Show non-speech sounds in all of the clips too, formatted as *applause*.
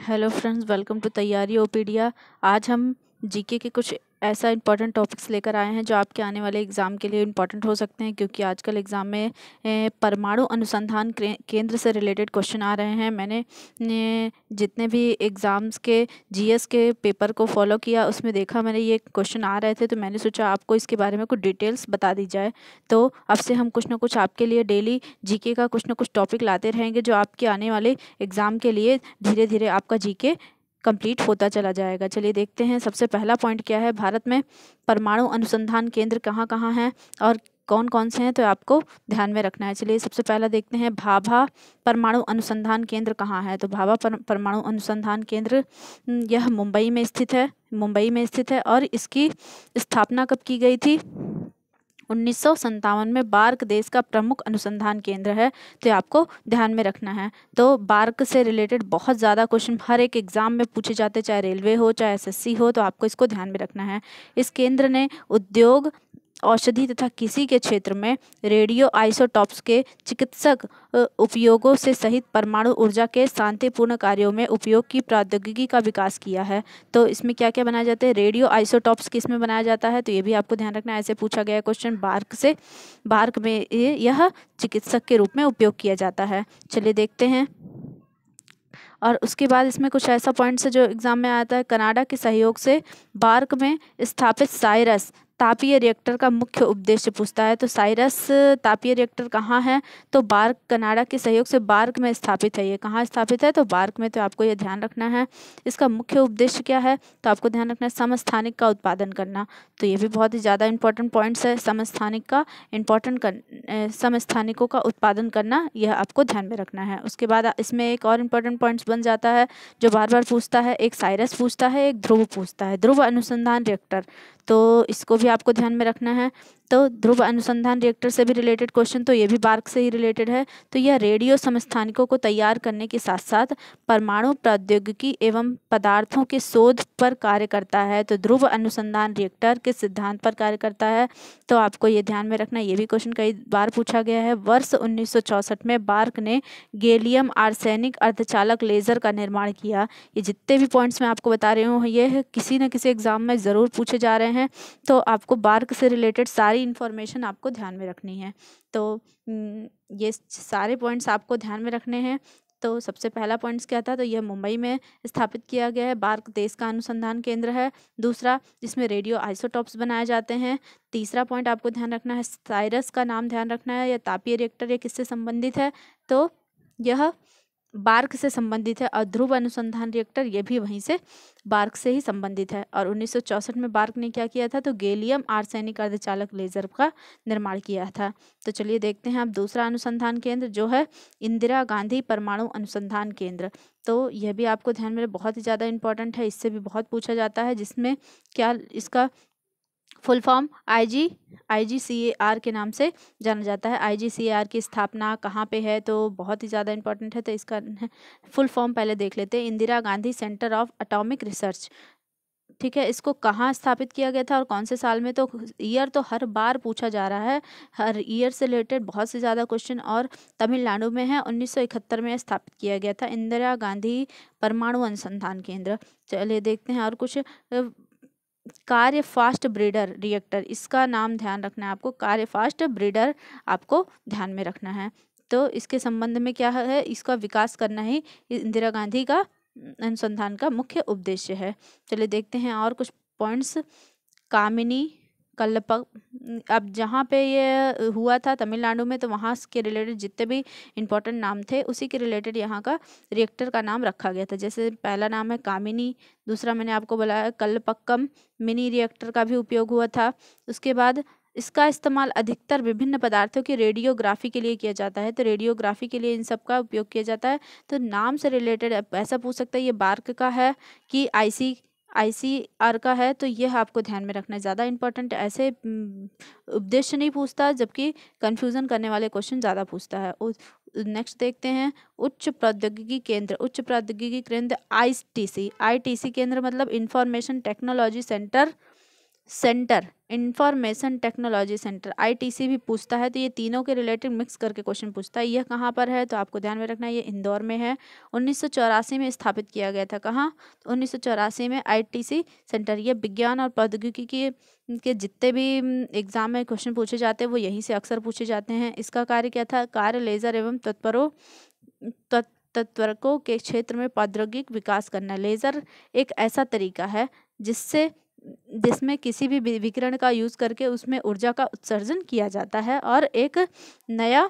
Hello friends welcome to तैयारी ओपीडिया आज हम जीके के कुछ ऐसा इंपॉर्टेंट टॉपिक्स लेकर आए हैं जो आपके आने वाले एग्ज़ाम के लिए इंपॉर्टेंट हो सकते हैं क्योंकि आजकल एग्ज़ाम में परमाणु अनुसंधान केंद्र से रिलेटेड क्वेश्चन आ रहे हैं मैंने जितने भी एग्ज़ाम्स के जीएस के पेपर को फॉलो किया उसमें देखा मैंने ये क्वेश्चन आ रहे थे तो मैंने सोचा आपको इसके बारे में कुछ डिटेल्स बता दी जाए तो अब से हम कुछ ना कुछ आपके लिए डेली जी का कुछ ना कुछ टॉपिक लाते रहेंगे जो आपके आने वाले एग्ज़ाम के लिए धीरे धीरे आपका जीके कंप्लीट होता चला जाएगा चलिए देखते हैं सबसे पहला पॉइंट क्या है भारत में परमाणु अनुसंधान केंद्र कहाँ कहाँ हैं और कौन कौन से हैं तो आपको ध्यान में रखना है चलिए सबसे पहला देखते हैं भाभा परमाणु अनुसंधान केंद्र कहाँ है तो भाभा पर, परमाणु अनुसंधान केंद्र यह मुंबई में स्थित है मुंबई में स्थित है और इसकी स्थापना कब की गई थी उन्नीस में बार्क देश का प्रमुख अनुसंधान केंद्र है तो आपको ध्यान में रखना है तो बार्क से रिलेटेड बहुत ज़्यादा क्वेश्चन हर एक एग्ज़ाम में पूछे जाते चाहे रेलवे हो चाहे एसएससी हो तो आपको इसको ध्यान में रखना है इस केंद्र ने उद्योग औषधि तथा किसी के क्षेत्र में रेडियो आइसोटॉप्स के चिकित्सक उपयोगों से सहित परमाणु ऊर्जा के शांतिपूर्ण कार्यों में उपयोग की प्रौद्योगिकी का विकास किया है तो इसमें क्या क्या बनाया जाता है रेडियो आइसोटॉप्स किस में बनाया जाता है तो ये भी आपको ध्यान रखना ऐसे पूछा गया क्वेश्चन बार्क से बार्क में यह चिकित्सक के रूप में उपयोग किया जाता है चलिए देखते हैं और उसके बाद इसमें कुछ ऐसा पॉइंट्स है जो एग्ज़ाम में आता है कनाडा के सहयोग से बार्क में स्थापित साइरस तापीय रिएक्टर का मुख्य उद्देश्य पूछता है तो साइरस तापीय रिएक्टर कहाँ है तो बार्क कनाडा के सहयोग से बार्क में स्थापित है ये कहाँ स्थापित है तो बार्क में तो आपको ये ध्यान रखना है इसका मुख्य उपदेश्य क्या है तो आपको ध्यान रखना है समस्थानिक का उत्पादन करना तो ये भी बहुत ही ज़्यादा इंपॉर्टेंट पॉइंट्स है समस्थानिक का इंपॉर्टेंट कर समस्थानिकों का उत्पादन करना यह आपको ध्यान में रखना है उसके बाद इसमें एक और इम्पोर्टेंट पॉइंट्स बन जाता है जो बार बार पूछता है एक साइरस पूछता है एक ध्रुव पूछता है ध्रुव अनुसंधान रिएक्टर तो इसको भी आपको ध्यान में रखना है तो ध्रुव अनुसंधान रिएक्टर से भी रिलेटेड क्वेश्चन तो ये भी बार्क से ही रिलेटेड है तो यह रेडियो समस्थानिकों को तैयार करने के साथ साथ परमाणु प्रौद्योगिकी एवं पदार्थों के शोध पर कार्य करता है तो ध्रुव अनुसंधान रिएक्टर के सिद्धांत पर कार्य करता है तो आपको ये ध्यान में रखना ये भी क्वेश्चन कई बार पूछा गया है वर्ष उन्नीस में बार्क ने गेलियम आर्सैनिक अर्धचालक लेजर का निर्माण किया ये जितने भी पॉइंट्स मैं आपको बता रही हूँ ये किसी न किसी एग्जाम में ज़रूर पूछे जा रहे हैं हैं तो आपको बार्क से रिलेटेड सारी इन्फॉर्मेशन आपको ध्यान में रखनी है तो ये सारे पॉइंट्स आपको ध्यान में रखने हैं तो सबसे पहला पॉइंट्स क्या था तो यह मुंबई में स्थापित किया गया है बार्क देश का अनुसंधान केंद्र है दूसरा जिसमें रेडियो आइसोटॉप्स बनाए जाते हैं तीसरा पॉइंट आपको ध्यान रखना है साइरस का नाम ध्यान रखना है या तापीय रिएक्टर या किससे संबंधित है तो यह बार्क से संबंधित है और ध्रुव अनुसंधान रिएक्टर ये भी वहीं से बार्क से ही संबंधित है और 1964 में बार्क ने क्या किया था तो गेलियम आर्सैनिक अर्धचालक लेजर का निर्माण किया था तो चलिए देखते हैं आप दूसरा अनुसंधान केंद्र जो है इंदिरा गांधी परमाणु अनुसंधान केंद्र तो यह भी आपको ध्यान में बहुत ही ज़्यादा इंपॉर्टेंट है इससे भी बहुत पूछा जाता है जिसमें क्या इसका फुल फॉर्म आईजी आईजीसीएआर के नाम से जाना जाता है आईजीसीएआर की स्थापना कहाँ पे है तो बहुत ही ज़्यादा इंपॉर्टेंट है तो इसका *laughs* फुल फॉर्म पहले देख लेते हैं Indira Gandhi centre of atomic research ठीक है इसको कहाँ स्थापित किया गया था और कौन से साल में तो ईयर तो हर बार पूछा जा रहा है हर ईयर से रिलेटेड बहुत से ज़्यादा क्वेश्चन और तमिलनाडु में है 1971 में स्थापित किया गया था इंदिरा गांधी परमाणु अनुसंधान केंद्र चलिए देखते हैं और कुछ कार्य फास्ट ब्रीडर रिएक्टर इसका नाम ध्यान रखना है आपको कार्य फास्ट ब्रीडर आपको ध्यान में रखना है तो इसके संबंध में क्या है इसका विकास करना ही इंदिरा गांधी का अनुसंधान का मुख्य उद्देश्य है चलिए देखते हैं और कुछ पॉइंट्स कामिनी कल्लप अब जहाँ पे ये हुआ था तमिलनाडु में तो वहाँ के रिलेटेड जितने भी इम्पोर्टेंट नाम थे उसी के रिलेटेड यहाँ का रिएक्टर का नाम रखा गया था जैसे पहला नाम है कामिनी दूसरा मैंने आपको बोला कल्लपक्कम मिनी रिएक्टर का भी उपयोग हुआ था उसके बाद इसका इस्तेमाल अधिकतर विभिन्न पदार्थों की रेडियोग्राफी के लिए किया जाता है तो रेडियोग्राफी के लिए इन सब का उपयोग किया जाता है तो नाम से रिलेटेड ऐसा पूछ सकता है ये बार्क का है कि आईसी आईसीआर का है तो यह आपको ध्यान में रखना ज़्यादा इंपॉर्टेंट ऐसे उद्देश्य नहीं पूछता जबकि कन्फ्यूज़न करने वाले क्वेश्चन ज़्यादा पूछता है नेक्स्ट देखते हैं उच्च प्रौद्योगिकी केंद्र उच्च प्रौद्योगिकी केंद्र आईटीसी आईटीसी केंद्र मतलब information technology centre centre information technology centre ITC भी पूछता है तो ये तीनों के रिलेटेड मिक्स करके क्वेश्चन पूछता है यह कहाँ पर है तो आपको ध्यान में रखना है ये इंदौर में है उन्नीस में स्थापित किया गया था कहाँ तो उन्नीस में आईटीसी सेंटर ये विज्ञान और प्रौद्योगिकी के के जितने भी एग्जाम में क्वेश्चन पूछे जाते हैं वो यहीं से अक्सर पूछे जाते हैं इसका कार्य क्या था कार्य लेजर एवं तत्परों तत् तत्वर्कों के क्षेत्र में प्रौद्योगिक विकास करना लेज़र एक ऐसा तरीका है जिससे जिसमें किसी भी विकिरण का यूज़ करके उसमें ऊर्जा का उत्सर्जन किया जाता है और एक नया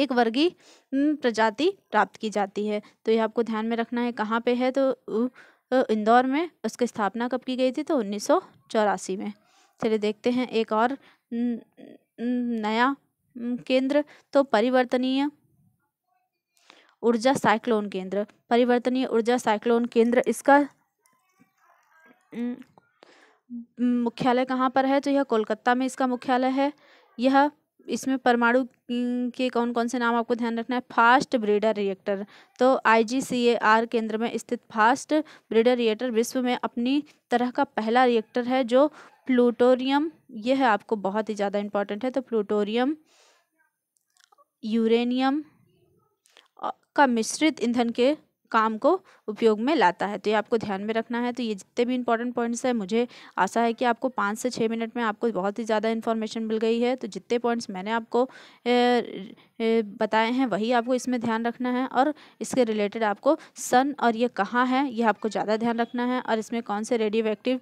एक वर्गी प्रजाति प्राप्त की जाती है तो ये आपको ध्यान में रखना है कहाँ पे है तो इंदौर में उसकी स्थापना कब की गई थी तो उन्नीस में चलिए देखते हैं एक और नया केंद्र तो परिवर्तनीय ऊर्जा साइक्लोन केंद्र परिवर्तनीय ऊर्जा साइक्लोन केंद्र इसका हम्म। मुख्यालय कहाँ पर है तो यह कोलकाता में इसका मुख्यालय है यह इसमें परमाणु के कौन कौन से नाम आपको ध्यान रखना है फास्ट ब्रीडर रिएक्टर तो आईजीसीएआर केंद्र में स्थित फास्ट ब्रीडर रिएक्टर विश्व में अपनी तरह का पहला रिएक्टर है जो प्लूटोरियम यह है आपको बहुत ही ज़्यादा इम्पॉर्टेंट है तो प्लूटोरियम यूरेनियम का मिश्रित ईंधन के काम को उपयोग में लाता है तो ये आपको ध्यान में रखना है तो ये जितने भी इंपॉर्टेंट पॉइंट्स हैं मुझे आशा है कि आपको पाँच से छः मिनट में आपको बहुत ही ज़्यादा इन्फॉर्मेशन मिल गई है तो जितने पॉइंट्स मैंने आपको बताए हैं वही आपको इसमें ध्यान रखना है और इसके रिलेटेड आपको सन और ये कहाँ है ये आपको ज़्यादा ध्यान रखना है और इसमें कौन से रेडियो एक्टिव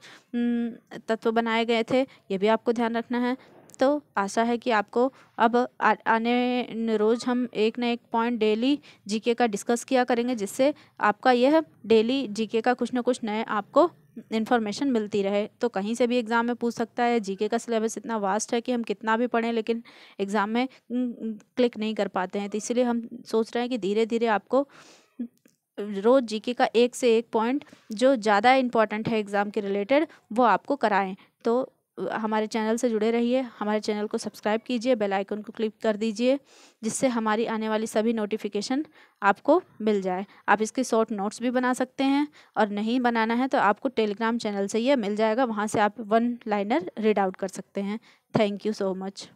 तत्व बनाए गए थे ये भी आपको ध्यान रखना है तो आशा है कि आपको अब आ, आने रोज़ हम एक ना एक पॉइंट डेली जीके का डिस्कस किया करेंगे जिससे आपका यह डेली जीके का कुछ ना कुछ नए आपको इन्फॉर्मेशन मिलती रहे तो कहीं से भी एग्ज़ाम में पूछ सकता है जीके का सिलेबस इतना वास्ट है कि हम कितना भी पढ़ें लेकिन एग्ज़ाम में क्लिक नहीं कर पाते हैं तो इसलिए हम सोच रहे हैं कि धीरे धीरे आपको रोज़ जीके का एक से एक पॉइंट जो ज़्यादा इम्पॉर्टेंट है एग्ज़ाम के रिलेटेड वो आपको कराएं तो हमारे चैनल से जुड़े रहिए हमारे चैनल को सब्सक्राइब कीजिए बेल आइकन को क्लिक कर दीजिए जिससे हमारी आने वाली सभी नोटिफिकेशन आपको मिल जाए आप इसके शॉर्ट नोट्स भी बना सकते हैं और नहीं बनाना है तो आपको टेलीग्राम चैनल से यह मिल जाएगा वहाँ से आप वन लाइनर रीड आउट कर सकते हैं थैंक यू सो मच